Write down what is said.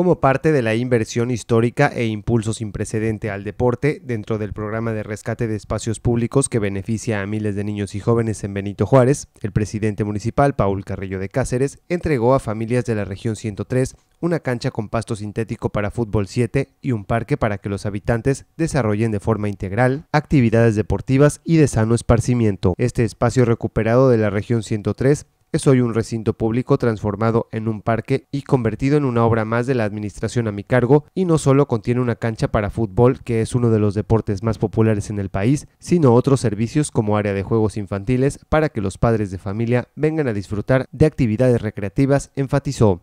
como parte de la inversión histórica e impulso sin precedente al deporte dentro del programa de rescate de espacios públicos que beneficia a miles de niños y jóvenes en Benito Juárez, el presidente municipal Paul Carrillo de Cáceres entregó a familias de la región 103 una cancha con pasto sintético para fútbol 7 y un parque para que los habitantes desarrollen de forma integral actividades deportivas y de sano esparcimiento. Este espacio recuperado de la región 103 es hoy un recinto público transformado en un parque y convertido en una obra más de la administración a mi cargo y no solo contiene una cancha para fútbol, que es uno de los deportes más populares en el país, sino otros servicios como área de juegos infantiles para que los padres de familia vengan a disfrutar de actividades recreativas, enfatizó.